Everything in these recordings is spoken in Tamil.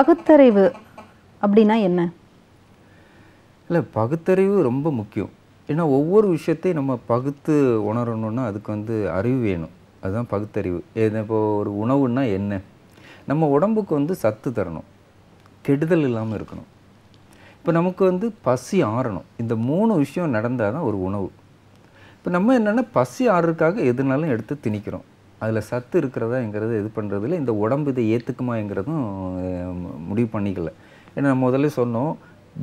பகுத்தறிவு அப்படின்னா என்ன இல்லை பகுத்தறிவு ரொம்ப முக்கியம் ஏன்னா ஒவ்வொரு விஷயத்தையும் நம்ம பகுத்து உணரணும்னா அதுக்கு வந்து அறிவு வேணும் அதுதான் பகுத்தறிவு இப்போது ஒரு உணவுன்னா என்ன நம்ம உடம்புக்கு வந்து சத்து தரணும் கெடுதல் இல்லாமல் இருக்கணும் இப்போ நமக்கு வந்து பசி ஆறணும் இந்த மூணு விஷயம் நடந்தால் தான் ஒரு உணவு இப்போ நம்ம என்னென்னா பசி ஆறுறதுக்காக எதுனாலும் எடுத்து திணிக்கிறோம் அதில் சத்து எங்கிறது இது இல்லை இந்த உடம்பு இதை ஏற்றுக்குமாங்கிறதும் முடிவு பண்ணிக்கல ஏன்னா நம்ம முதல்ல சொன்னோம்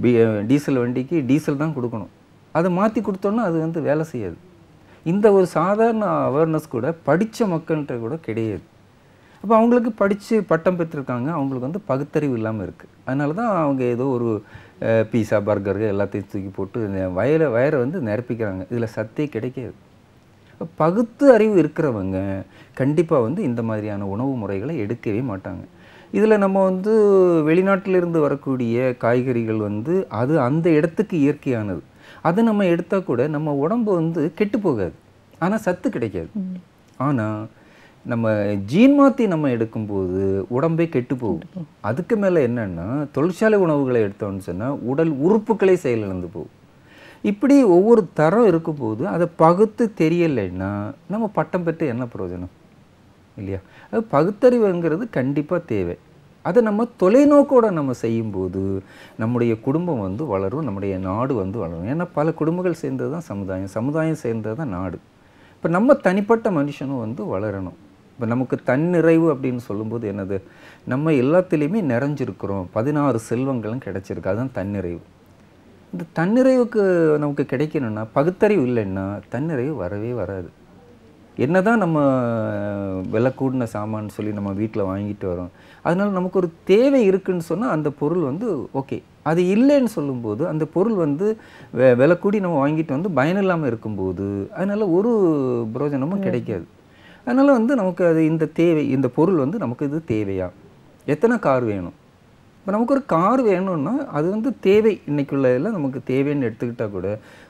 பி டீசல் வண்டிக்கு டீசல் தான் கொடுக்கணும் அதை மாற்றி கொடுத்தோன்னா அது வந்து வேலை செய்யாது இந்த ஒரு சாதாரண அவேர்னஸ் கூட படித்த மக்கள்கிட்ட கூட கிடையாது அப்போ அவங்களுக்கு படித்து பட்டம் பெற்றிருக்காங்க அவங்களுக்கு வந்து பகுத்தறிவு இல்லாமல் இருக்குது அதனால தான் அவங்க ஏதோ ஒரு பீஸா பர்கரு எல்லாத்தையும் தூக்கி போட்டு வயலை வயரை வந்து நிரப்பிக்கிறாங்க இதில் சத்தே கிடைக்காது பகுத்து அறிவு இருக்கிறவங்க கண்டிப்பாக வந்து இந்த மாதிரியான உணவு முறைகளை எடுக்கவே மாட்டாங்க இதில் நம்ம வந்து வெளிநாட்டிலிருந்து வரக்கூடிய காய்கறிகள் வந்து அது அந்த இடத்துக்கு இயற்கையானது அதை நம்ம எடுத்தால் கூட நம்ம உடம்பு வந்து கெட்டு போகாது ஆனால் சத்து கிடைக்காது ஆனால் நம்ம ஜீன் மாற்றி நம்ம எடுக்கும்போது உடம்பே கெட்டு போகும் அதுக்கு மேலே என்னென்னா தொழிற்சாலை உணவுகளை எடுத்தோன்னு சொன்னால் உடல் உறுப்புகளே செயலிழந்து போகும் இப்படி ஒவ்வொரு தரம் இருக்கும்போது அதை பகுத்து தெரியலைன்னா நம்ம பட்டம் பெற்று என்ன பிரயோஜனம் இல்லையா அது பகுத்தறிவுங்கிறது கண்டிப்பாக தேவை அதை நம்ம தொலைநோக்கோடு நம்ம செய்யும்போது நம்முடைய குடும்பம் வந்து வளரும் நம்முடைய நாடு வந்து வளரும் ஏன்னா பல குடும்பங்கள் சேர்ந்தது தான் சமுதாயம் சமுதாயம் சேர்ந்தது தான் நாடு இப்போ நம்ம தனிப்பட்ட மனுஷனும் வந்து வளரணும் இப்போ நமக்கு தன்னிறைவு அப்படின்னு சொல்லும்போது என்னது நம்ம எல்லாத்துலேயுமே நிறைஞ்சிருக்கிறோம் பதினாறு செல்வங்களும் கிடச்சிருக்கு அதுதான் தன்னிறைவு இந்த தன்னிறைவுக்கு நமக்கு கிடைக்கணும்னா பகுத்தறிவு இல்லைன்னா தன்னிறைவு வரவே வராது என்ன தான் நம்ம கூடின சாமான்னு சொல்லி நம்ம வீட்டில் வாங்கிட்டு வரோம் அதனால் நமக்கு ஒரு தேவை இருக்குதுன்னு சொன்னால் அந்த பொருள் வந்து ஓகே அது இல்லைன்னு சொல்லும்போது அந்த பொருள் வந்து கூடி நம்ம வாங்கிட்டு வந்து பயனில்லாமல் இருக்கும்போது அதனால் ஒரு பிரயோஜனமும் கிடைக்காது அதனால் வந்து நமக்கு அது இந்த தேவை இந்த பொருள் வந்து நமக்கு இது தேவையா எத்தனை கார் வேணும் இப்போ நமக்கு ஒரு கார் வேணும்னா அது வந்து தேவை இன்றைக்குள்ளதில் நமக்கு தேவைன்னு எடுத்துக்கிட்டால் கூட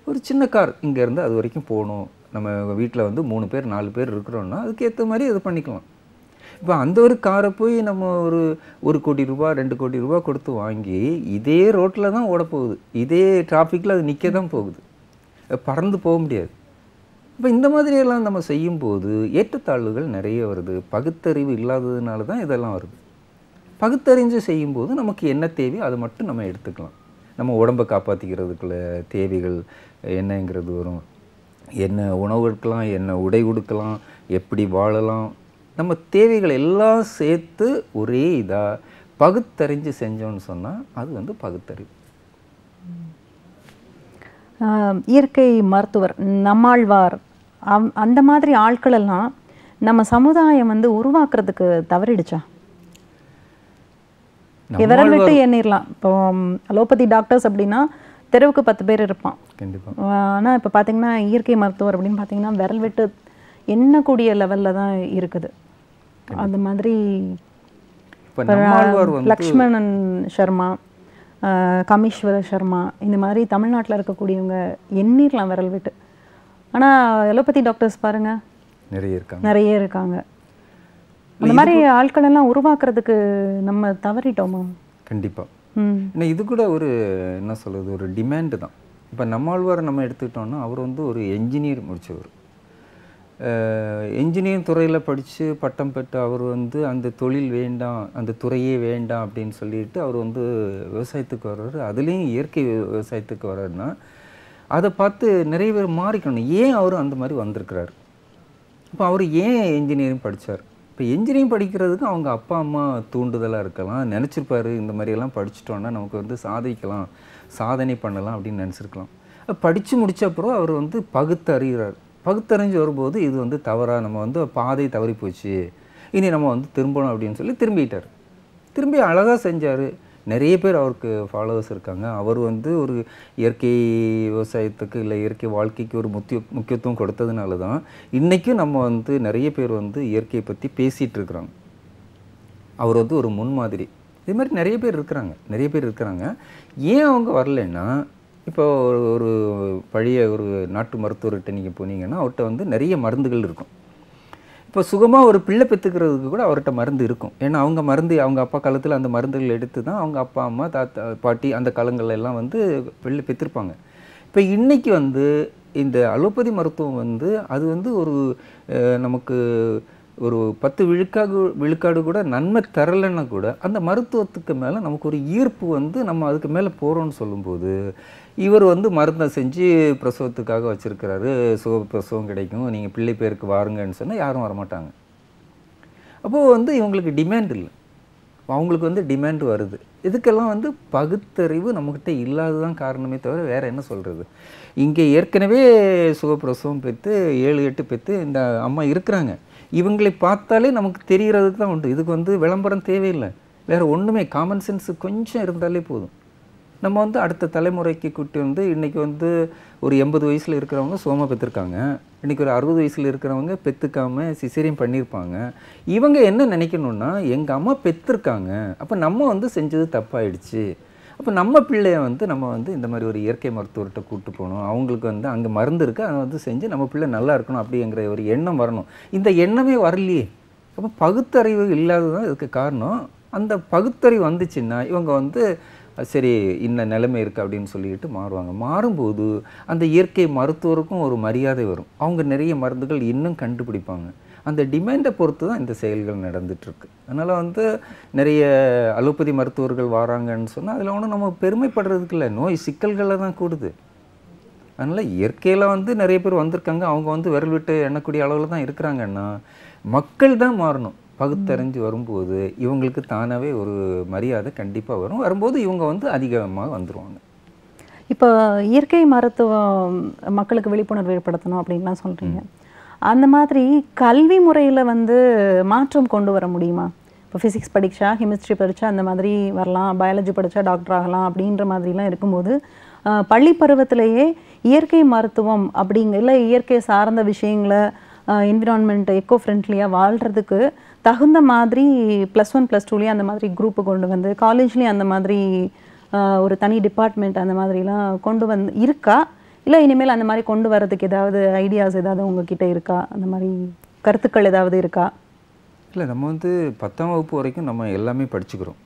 ஒரு சின்ன கார் இங்கேருந்து அது வரைக்கும் போகணும் நம்ம வீட்டில் வந்து மூணு பேர் நாலு பேர் இருக்கிறோன்னா அதுக்கேற்ற மாதிரி இது பண்ணிக்கலாம் இப்போ அந்த ஒரு காரை போய் நம்ம ஒரு ஒரு கோடி ரூபா ரெண்டு கோடி ரூபா கொடுத்து வாங்கி இதே ரோட்டில் தான் ஓடப்போகுது இதே டிராஃபிக்கில் அது நிற்க தான் போகுது பறந்து போக முடியாது இப்போ இந்த மாதிரியெல்லாம் நம்ம செய்யும்போது ஏற்றத்தாழ்வுகள் நிறைய வருது பகுத்தறிவு இல்லாததுனால தான் இதெல்லாம் வருது பகுத்தறிஞ்சு செய்யும்போது நமக்கு என்ன தேவையோ அதை மட்டும் நம்ம எடுத்துக்கலாம் நம்ம உடம்பை காப்பாற்றிக்கிறதுக்குள்ள தேவைகள் என்னங்கிறது வரும் என்ன உணவு எடுக்கலாம் என்ன உடை கொடுக்கலாம் எப்படி வாழலாம் நம்ம தேவைகள் எல்லாம் சேர்த்து ஒரே இதாக பகுத்தறிஞ்சு செஞ்சோன்னு சொன்னால் அது வந்து பகுத்தறிவு இயற்கை மருத்துவர் நம்மாழ்வார் அந்த மாதிரி ஆட்களெல்லாம் நம்ம சமுதாயம் வந்து உருவாக்குறதுக்கு தவறிடுச்சா விரல் விட்டு எண்ணிடலாம் இப்போ அலோபதி டாக்டர்ஸ் அப்படின்னா தெருவுக்கு பத்து பேர் இருப்பான் கண்டிப்பாக ஆனால் இப்போ பார்த்தீங்கன்னா இயற்கை மருத்துவர் அப்படின்னு பார்த்தீங்கன்னா விரல் விட்டு எண்ணக்கூடிய லெவலில் தான் இருக்குது அந்த மாதிரி லக்ஷ்மணன் சர்மா கமீஸ்வர சர்மா இந்த மாதிரி தமிழ்நாட்டில் இருக்கக்கூடியவங்க எண்ணிடலாம் விரல் விட்டு ஆனால் எலோபதி டாக்டர்ஸ் பாருங்கள் நிறைய இருக்காங்க நிறைய இருக்காங்க இந்த மாதிரி ஆட்கள் எல்லாம் உருவாக்குறதுக்கு நம்ம தவறிட்டோமா கண்டிப்பாக ஏன்னா இது கூட ஒரு என்ன சொல்கிறது ஒரு டிமாண்டு தான் இப்போ நம்மாழ்வாரை நம்ம எடுத்துக்கிட்டோம்னா அவர் வந்து ஒரு என்ஜினியர் முடித்தவர் என்ஜினியரிங் துறையில் படித்து பட்டம் பெற்று அவர் வந்து அந்த தொழில் வேண்டாம் அந்த துறையே வேண்டாம் அப்படின்னு சொல்லிட்டு அவர் வந்து விவசாயத்துக்கு வர்றாரு அதுலேயும் இயற்கை விவசாயத்துக்கு வர்றாருன்னா அதை பார்த்து நிறைய பேர் மாறிக்கணும் ஏன் அவர் அந்த மாதிரி வந்திருக்கிறார் இப்போ அவர் ஏன் என்ஜினியரிங் படித்தார் இப்போ இன்ஜினியரிங் படிக்கிறதுக்கு அவங்க அப்பா அம்மா தூண்டுதலாக இருக்கலாம் நினச்சிருப்பாரு இந்த மாதிரியெல்லாம் படிச்சிட்டோன்னா நமக்கு வந்து சாதிக்கலாம் சாதனை பண்ணலாம் அப்படின்னு நினச்சிருக்கலாம் படித்து முடித்த அப்புறம் அவர் வந்து பகுத்தறிகிறார் பகுத்தறிஞ்சு வரும்போது இது வந்து தவறாக நம்ம வந்து பாதை தவறி போச்சு இனி நம்ம வந்து திரும்பணும் அப்படின்னு சொல்லி திரும்பிட்டார் திரும்பி அழகாக செஞ்சார் நிறைய பேர் அவருக்கு ஃபாலோவர்ஸ் இருக்காங்க அவர் வந்து ஒரு இயற்கை விவசாயத்துக்கு இல்லை இயற்கை வாழ்க்கைக்கு ஒரு முக்கிய முக்கியத்துவம் கொடுத்ததுனால தான் இன்றைக்கும் நம்ம வந்து நிறைய பேர் வந்து இயற்கையை பற்றி பேசிகிட்டு இருக்கிறாங்க அவர் வந்து ஒரு முன்மாதிரி இது மாதிரி நிறைய பேர் இருக்கிறாங்க நிறைய பேர் இருக்கிறாங்க ஏன் அவங்க வரலைன்னா இப்போ ஒரு ஒரு பழைய ஒரு நாட்டு மருத்துவர்கிட்ட நீங்கள் போனீங்கன்னா அவர்கிட்ட வந்து நிறைய மருந்துகள் இருக்கும் இப்போ சுகமாக ஒரு பிள்ளை பெற்றுக்கிறதுக்கு கூட அவர்கிட்ட மருந்து இருக்கும் ஏன்னா அவங்க மருந்து அவங்க அப்பா காலத்தில் அந்த மருந்துகள் எடுத்து தான் அவங்க அப்பா அம்மா தாத்தா பாட்டி அந்த காலங்கள் எல்லாம் வந்து பிள்ளை பெற்றிருப்பாங்க இப்போ இன்றைக்கி வந்து இந்த அலோபதி மருத்துவம் வந்து அது வந்து ஒரு நமக்கு ஒரு பத்து விழுக்காக விழுக்காடு கூட நன்மை தரலைன்னா கூட அந்த மருத்துவத்துக்கு மேலே நமக்கு ஒரு ஈர்ப்பு வந்து நம்ம அதுக்கு மேலே போகிறோம்னு சொல்லும்போது இவர் வந்து மருந்தை செஞ்சு பிரசவத்துக்காக வச்சுருக்கிறாரு சுக பிரசவம் கிடைக்கும் நீங்கள் பிள்ளை பேருக்கு வாருங்கன்னு சொன்னால் யாரும் வரமாட்டாங்க அப்போது வந்து இவங்களுக்கு டிமாண்ட் இல்லை அவங்களுக்கு வந்து டிமாண்ட் வருது இதுக்கெல்லாம் வந்து பகுத்தறிவு நம்மக்கிட்ட இல்லாத தான் காரணமே தவிர வேறு என்ன சொல்கிறது இங்கே ஏற்கனவே சுகப்பிரசவம் பெற்று ஏழு எட்டு பெற்று இந்த அம்மா இருக்கிறாங்க இவங்களை பார்த்தாலே நமக்கு தெரிகிறது தான் உண்டு இதுக்கு வந்து விளம்பரம் தேவையில்லை வேறு ஒன்றுமே காமன் சென்ஸு கொஞ்சம் இருந்தாலே போதும் நம்ம வந்து அடுத்த தலைமுறைக்கு கூட்டி வந்து இன்றைக்கி வந்து ஒரு எண்பது வயசில் இருக்கிறவங்க சோம பெற்றிருக்காங்க இன்றைக்கி ஒரு அறுபது வயசில் இருக்கிறவங்க பெற்றுக்காமல் சிசேரியம் பண்ணியிருப்பாங்க இவங்க என்ன நினைக்கணுன்னா எங்கள் அம்மா பெற்றிருக்காங்க அப்போ நம்ம வந்து செஞ்சது தப்பாயிடுச்சு அப்போ நம்ம பிள்ளைய வந்து நம்ம வந்து இந்த மாதிரி ஒரு இயற்கை மருத்துவர்கிட்ட கூப்பிட்டு போகணும் அவங்களுக்கு வந்து அங்கே மருந்து இருக்குது அதை வந்து செஞ்சு நம்ம பிள்ளை நல்லா இருக்கணும் அப்படிங்கிற ஒரு எண்ணம் வரணும் இந்த எண்ணமே வரலையே அப்போ பகுத்தறிவு இல்லாதது தான் இதுக்கு காரணம் அந்த பகுத்தறிவு வந்துச்சுன்னா இவங்க வந்து சரி இந்த நிலைமை இருக்குது அப்படின்னு சொல்லிட்டு மாறுவாங்க மாறும்போது அந்த இயற்கை மருத்துவருக்கும் ஒரு மரியாதை வரும் அவங்க நிறைய மருந்துகள் இன்னும் கண்டுபிடிப்பாங்க அந்த டிமாண்டை பொறுத்து தான் இந்த செயல்கள் நடந்துகிட்ருக்கு அதனால் வந்து நிறைய அலோபதி மருத்துவர்கள் வராங்கன்னு சொன்னால் அதில் ஒன்றும் நம்ம பெருமைப்படுறதுக்கு இல்லை நோய் சிக்கல்களை தான் கூடுது அதனால் இயற்கையில் வந்து நிறைய பேர் வந்திருக்காங்க அவங்க வந்து விரல் விட்டு எண்ணக்கூடிய அளவில் தான் இருக்கிறாங்கன்னா மக்கள் தான் மாறணும் பகுத்தறிஞ்சு வரும்போது இவங்களுக்கு தானாகவே ஒரு மரியாதை கண்டிப்பாக வரும் வரும்போது இவங்க வந்து அதிகமாக வந்துடுவாங்க இப்போ இயற்கை மருத்துவம் மக்களுக்கு விழிப்புணர்வு ஏற்படுத்தணும் அப்படின்லாம் சொல்கிறீங்க அந்த மாதிரி கல்வி முறையில் வந்து மாற்றம் கொண்டு வர முடியுமா இப்போ ஃபிசிக்ஸ் படித்தா கெமிஸ்ட்ரி படித்தா அந்த மாதிரி வரலாம் பயாலஜி படித்தா டாக்டர் ஆகலாம் அப்படின்ற மாதிரிலாம் இருக்கும்போது பள்ளி பருவத்திலேயே இயற்கை மருத்துவம் அப்படிங்க இல்லை இயற்கை சார்ந்த விஷயங்களை என்விரான்மெண்ட் எக்கோ ஃப்ரெண்ட்லியாக வாழ்கிறதுக்கு தகுந்த மாதிரி ப்ளஸ் ஒன் ப்ளஸ் டூலேயும் அந்த மாதிரி குரூப்பு கொண்டு வந்து காலேஜ்லேயும் அந்த மாதிரி ஒரு தனி டிபார்ட்மெண்ட் அந்த மாதிரிலாம் கொண்டு வந்து இருக்கா இல்லை இனிமேல் அந்த மாதிரி கொண்டு வரதுக்கு ஏதாவது ஐடியாஸ் ஏதாவது உங்ககிட்ட இருக்கா அந்த மாதிரி கருத்துக்கள் ஏதாவது இருக்கா இல்லை நம்ம வந்து பத்தாம் வகுப்பு வரைக்கும் நம்ம எல்லாமே படிச்சுக்கிறோம்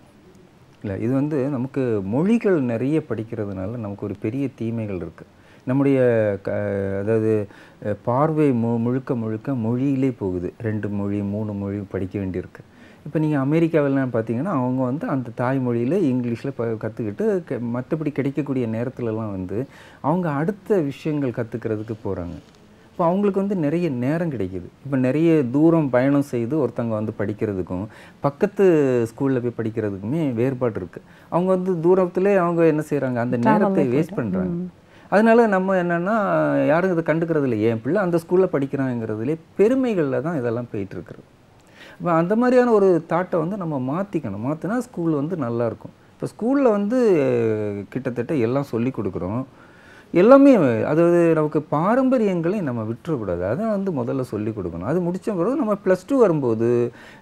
இல்லை இது வந்து நமக்கு மொழிகள் நிறைய படிக்கிறதுனால நமக்கு ஒரு பெரிய தீமைகள் இருக்குது நம்முடைய க அதாவது பார்வை மு முழுக்க முழுக்க மொழியிலே போகுது ரெண்டு மொழி மூணு மொழி படிக்க வேண்டியிருக்கு இப்போ நீங்கள் அமெரிக்காவிலாம் பார்த்தீங்கன்னா அவங்க வந்து அந்த தாய்மொழியில் இங்கிலீஷில் இப்போ கற்றுக்கிட்டு மற்றபடி கிடைக்கக்கூடிய நேரத்துலலாம் வந்து அவங்க அடுத்த விஷயங்கள் கற்றுக்கிறதுக்கு போகிறாங்க இப்போ அவங்களுக்கு வந்து நிறைய நேரம் கிடைக்கிது இப்போ நிறைய தூரம் பயணம் செய்து ஒருத்தவங்க வந்து படிக்கிறதுக்கும் பக்கத்து ஸ்கூலில் போய் படிக்கிறதுக்குமே வேறுபாடு இருக்குது அவங்க வந்து தூரத்தில் அவங்க என்ன செய்கிறாங்க அந்த நேரத்தை வேஸ்ட் பண்ணுறாங்க அதனால நம்ம என்னென்னா யாரும் இதை கண்டுக்கிறது இல்லை என் பிள்ளை அந்த ஸ்கூலில் படிக்கிறாங்கிறதுலே பெருமைகளில் தான் இதெல்லாம் போயிட்டுருக்குறது இப்போ அந்த மாதிரியான ஒரு தாட்டை வந்து நம்ம மாற்றிக்கணும் மாற்றினா ஸ்கூல் வந்து நல்லாயிருக்கும் இப்போ ஸ்கூலில் வந்து கிட்டத்தட்ட எல்லாம் சொல்லி கொடுக்குறோம் எல்லாமே அதாவது நமக்கு பாரம்பரியங்களை நம்ம விட்டுறக்கூடாது அதை வந்து முதல்ல சொல்லிக் கொடுக்கணும் அது முடித்த பிறகு நம்ம ப்ளஸ் டூ வரும்போது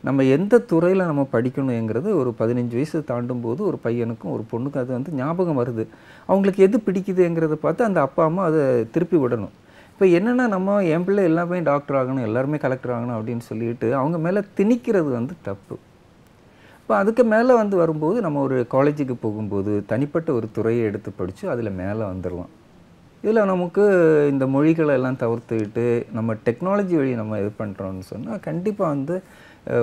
நம்ம எந்த துறையில் நம்ம படிக்கணுங்கிறது ஒரு பதினஞ்சு வயசு தாண்டும் போது ஒரு பையனுக்கும் ஒரு பொண்ணுக்கும் அது வந்து ஞாபகம் வருது அவங்களுக்கு எது பிடிக்குதுங்கிறத பார்த்து அந்த அப்பா அம்மா அதை திருப்பி விடணும் இப்போ என்னென்னா நம்ம என் பிள்ளை எல்லாமே டாக்டர் ஆகணும் எல்லாருமே கலெக்டர் ஆகணும் அப்படின்னு சொல்லிட்டு அவங்க மேலே திணிக்கிறது வந்து தப்பு இப்போ அதுக்கு மேலே வந்து வரும்போது நம்ம ஒரு காலேஜுக்கு போகும்போது தனிப்பட்ட ஒரு துறையை எடுத்து படித்து அதில் மேலே வந்துடலாம் இதில் நமக்கு இந்த மொழிகளை எல்லாம் தவிர்த்துக்கிட்டு நம்ம டெக்னாலஜி வழி நம்ம இது பண்ணுறோம்னு சொன்னால் கண்டிப்பாக வந்து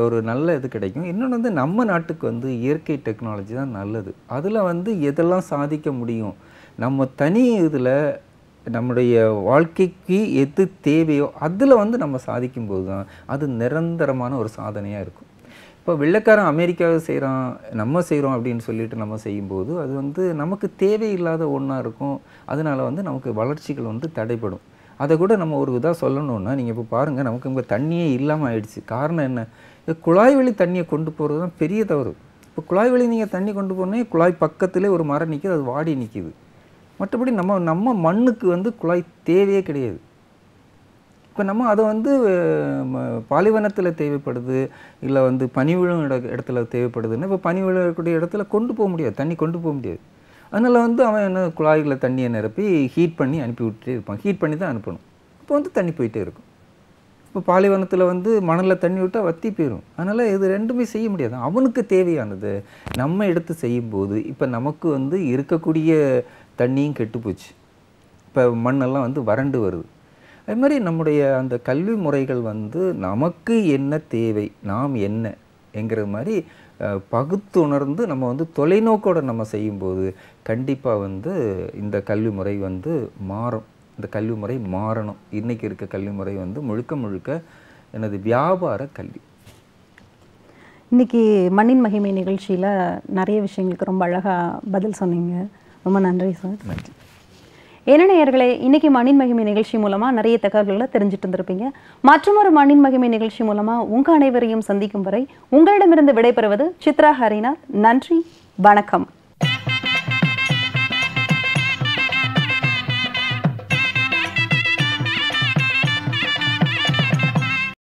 ஒரு நல்ல இது கிடைக்கும் இன்னொன்று வந்து நம்ம நாட்டுக்கு வந்து இயற்கை டெக்னாலஜி தான் நல்லது அதில் வந்து எதெல்லாம் சாதிக்க முடியும் நம்ம தனி இதில் நம்முடைய வாழ்க்கைக்கு எது தேவையோ அதில் வந்து நம்ம சாதிக்கும்போது தான் அது நிரந்தரமான ஒரு சாதனையாக இருக்கும் இப்போ வெள்ளைக்காரன் அமெரிக்காவை செய்கிறான் நம்ம செய்கிறோம் அப்படின்னு சொல்லிட்டு நம்ம செய்யும்போது அது வந்து நமக்கு தேவையில்லாத ஒன்றா இருக்கும் அதனால் வந்து நமக்கு வளர்ச்சிகள் வந்து தடைப்படும் அதை கூட நம்ம ஒரு இதாக சொல்லணுன்னா நீங்கள் இப்போ பாருங்கள் நமக்கு இங்கே தண்ணியே இல்லாமல் ஆயிடுச்சு காரணம் என்ன இந்த குழாய் வழி தண்ணியை கொண்டு போகிறது தான் பெரிய தவறு இப்போ குழாய் வழி நீங்கள் தண்ணி கொண்டு போனே குழாய் பக்கத்துலேயே ஒரு மரம் நிற்கிது அது வாடி நிற்கிது மற்றபடி நம்ம நம்ம மண்ணுக்கு வந்து குழாய் தேவையே கிடையாது இப்போ நம்ம அதை வந்து பாலைவனத்தில் தேவைப்படுது இல்லை வந்து பனிவிழும் இட இடத்துல தேவைப்படுதுன்னா இப்போ பனி விழக்கூடிய இடத்துல கொண்டு போக முடியாது தண்ணி கொண்டு போக முடியாது அதனால் வந்து அவன் என்ன குழாய்களை தண்ணியை நிரப்பி ஹீட் பண்ணி அனுப்பி விட்டுட்டே இருப்பான் ஹீட் பண்ணி தான் அனுப்பணும் இப்போ வந்து தண்ணி போயிட்டே இருக்கும் இப்போ பாலைவனத்தில் வந்து மணலில் தண்ணி விட்டால் வத்தி போயிடும் அதனால் இது ரெண்டுமே செய்ய முடியாது அவனுக்கு தேவையானது நம்ம எடுத்து செய்யும்போது இப்போ நமக்கு வந்து இருக்கக்கூடிய தண்ணியும் கெட்டுப்போச்சு இப்போ மண்ணெல்லாம் வந்து வறண்டு வருது அது மாதிரி நம்முடைய அந்த கல்வி முறைகள் வந்து நமக்கு என்ன தேவை நாம் என்ன என்கிற மாதிரி பகுத்து உணர்ந்து நம்ம வந்து தொலைநோக்கோடு நம்ம செய்யும்போது கண்டிப்பாக வந்து இந்த கல்வி முறை வந்து மாறும் இந்த கல்வி முறை மாறணும் இன்றைக்கி இருக்க கல்வி முறை வந்து முழுக்க முழுக்க எனது வியாபார கல்வி இன்றைக்கி மண்ணின் மகிமை நிகழ்ச்சியில் நிறைய விஷயங்களுக்கு ரொம்ப அழகாக பதில் சொன்னீங்க ரொம்ப நன்றி சார் நன்றி என்ன இன்னைக்கு மண்ணின் மகிமை நிகழ்ச்சி மூலமாக நிறைய தகவல்களை தெரிஞ்சுட்டு இருந்திருப்பீங்க மற்றொரு மண்ணின் மகிமை நிகழ்ச்சி மூலமாக உங்கள் அனைவரையும் சந்திக்கும் வரை உங்களிடமிருந்து விடைபெறுவது சித்ரா ஹரிநாத் நன்றி வணக்கம்